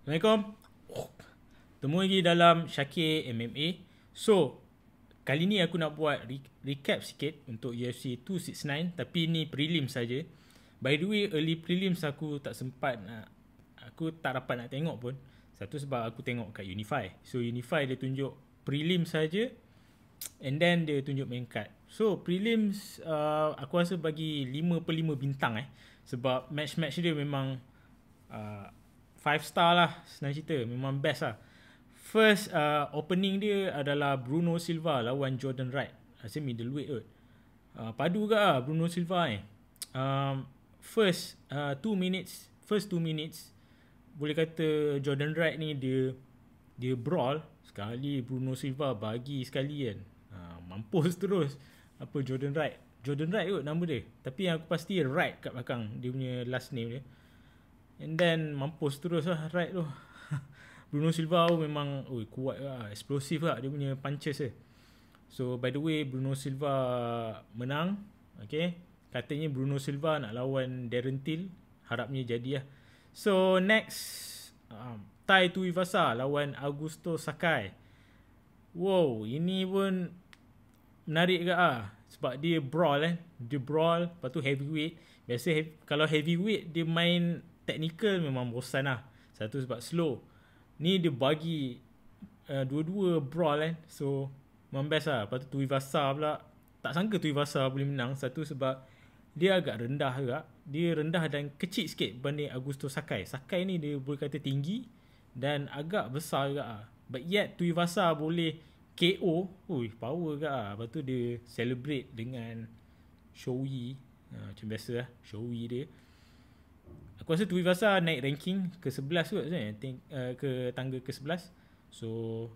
Assalamualaikum. Temu lagi dalam Syakir MMA. So, kali ni aku nak buat re- recap sikit untuk UFC 269 tapi ni prelim saja. By the way, early prelims aku tak sempat nak aku tak dapat nak tengok pun. Satu sebab aku tengok kat Unify. So Unify dia tunjuk prelim saja and then dia tunjuk main card. So prelims uh, aku rasa bagi 5 per 5 bintang eh sebab match-match dia memang uh, 5 star lah senang cerita memang best lah first uh, opening dia adalah Bruno Silva lawan Jordan Wright rasa middleweight kot uh, padu juga lah Bruno Silva ni eh. um, first 2 uh, minutes first 2 minutes boleh kata Jordan Wright ni dia dia brawl sekali Bruno Silva bagi sekali kan uh, mampus terus apa Jordan Wright Jordan Wright kot nama dia tapi yang aku pasti Wright kat belakang dia punya last name dia And then mampus terus lah right tu. Bruno Silva tu memang oh kuat lah, explosive lah dia punya punches dia. So by the way Bruno Silva menang. Okay. Katanya Bruno Silva nak lawan Darren Till. Harapnya jadi lah. So next. Um, Tai Tuivasa lawan Augusto Sakai. Wow, ini pun menarik ke ah sebab dia brawl eh. Dia brawl, lepas tu heavyweight. Biasa kalau heavyweight dia main technical memang bosan lah. Satu sebab slow. Ni dia bagi uh, dua-dua brawl kan. Eh. So, memang best lah. Lepas tu Tuivasa pula. Tak sangka Tuivasa boleh menang. Satu sebab dia agak rendah juga. Dia rendah dan kecil sikit berbanding Augusto Sakai. Sakai ni dia boleh kata tinggi dan agak besar juga lah. But yet Tuivasa boleh KO. Ui, power juga lah. Lepas tu dia celebrate dengan Showy. Uh, ha, macam biasa lah. Showy dia aku rasa Tuivasa naik ranking ke-11 kot sebenarnya uh, ke tangga ke-11 so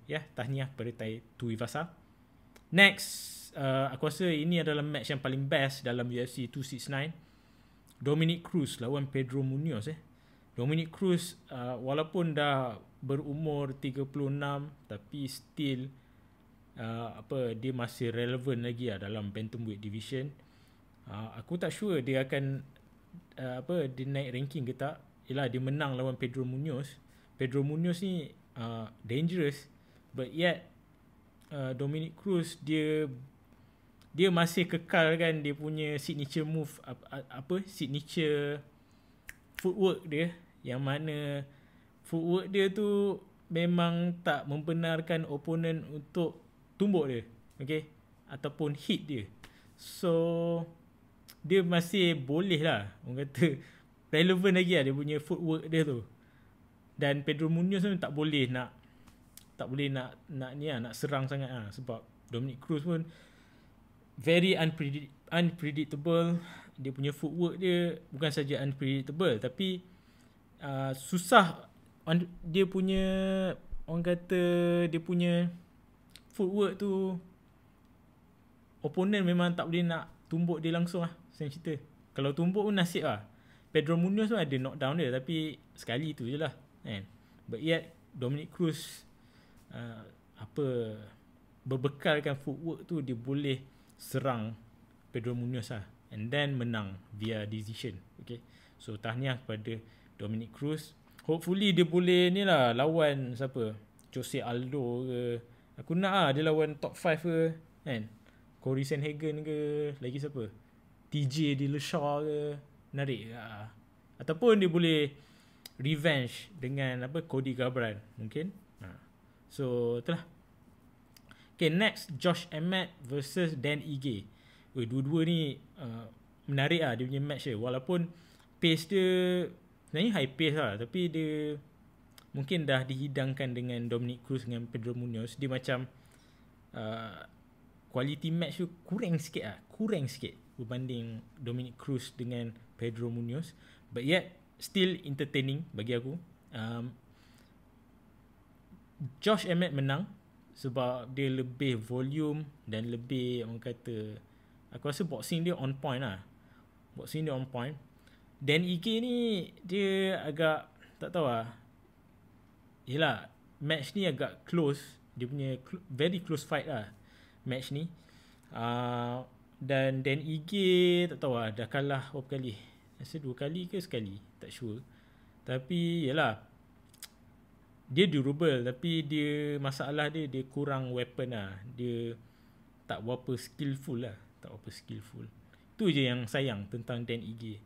ya yeah, tahniah kepada Tai Tuivasa next uh, aku rasa ini adalah match yang paling best dalam UFC 269 Dominic Cruz lawan Pedro Munoz eh Dominic Cruz uh, walaupun dah berumur 36 tapi still uh, apa dia masih relevan lagi lah dalam bantamweight division uh, aku tak sure dia akan uh, apa dia naik ranking ke tak ialah dia menang lawan Pedro Munoz Pedro Munoz ni uh, dangerous but yet uh, Dominic Cruz dia dia masih kekal kan dia punya signature move apa apa signature footwork dia yang mana footwork dia tu memang tak membenarkan opponent untuk tumbuk dia okey ataupun hit dia so dia masih boleh lah orang kata relevan lagi lah dia punya footwork dia tu dan Pedro Munoz pun tak boleh nak tak boleh nak nak ni lah nak serang sangat lah sebab Dominic Cruz pun very unpredictable dia punya footwork dia bukan saja unpredictable tapi uh, susah dia punya orang kata dia punya footwork tu opponent memang tak boleh nak tumbuk dia langsung lah Senang cerita Kalau tumbuk pun nasib lah Pedro Munoz pun ada knockdown dia Tapi sekali tu je lah kan? But yet Dominic Cruz uh, Apa Berbekalkan footwork tu Dia boleh serang Pedro Munoz lah And then menang via decision Okay So tahniah kepada Dominic Cruz Hopefully dia boleh ni lah Lawan siapa Jose Aldo ke Aku nak lah dia lawan top 5 ke Kan Corey Sanhagen ke Lagi siapa TJ di Leshaw ke Menarik lah Ataupun dia boleh Revenge dengan apa Cody Garbrandt mungkin ha. So itulah Okay next Josh Emmett versus Dan Ige Weh, Dua-dua ni uh, menarik lah dia punya match dia Walaupun pace dia sebenarnya high pace lah Tapi dia mungkin dah dihidangkan dengan Dominic Cruz dengan Pedro Munoz Dia macam ah, quality match tu kurang sikit lah. Kurang sikit berbanding Dominic Cruz dengan Pedro Munoz. But yet, still entertaining bagi aku. Um, Josh Emmett menang sebab dia lebih volume dan lebih orang kata aku rasa boxing dia on point lah. Boxing dia on point. Dan Ike ni dia agak tak tahu lah. Yelah, match ni agak close. Dia punya cl- very close fight lah match ni. Uh, dan Dan Ige tak tahu lah dah kalah berapa kali. Rasa dua kali ke sekali. Tak sure. Tapi yelah. Dia durable tapi dia masalah dia dia kurang weapon lah. Dia tak berapa skillful lah. Tak berapa skillful. Tu je yang sayang tentang Dan Ige.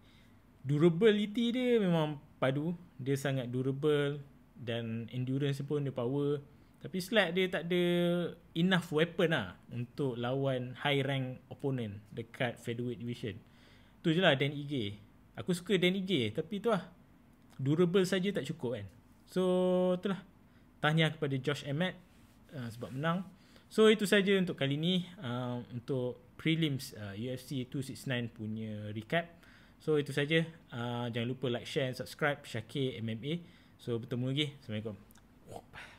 Durability dia memang padu. Dia sangat durable dan endurance pun dia power. Tapi slack dia tak ada enough weapon lah untuk lawan high rank opponent dekat featherweight division. Tu je lah Dan Ige. Aku suka Dan Ige tapi tu lah. Durable saja tak cukup kan. So tu lah. Tahniah kepada Josh Emmett uh, sebab menang. So itu saja untuk kali ni uh, untuk prelims uh, UFC 269 punya recap. So itu saja. Uh, jangan lupa like, share and subscribe Syakir MMA. So bertemu lagi. Assalamualaikum.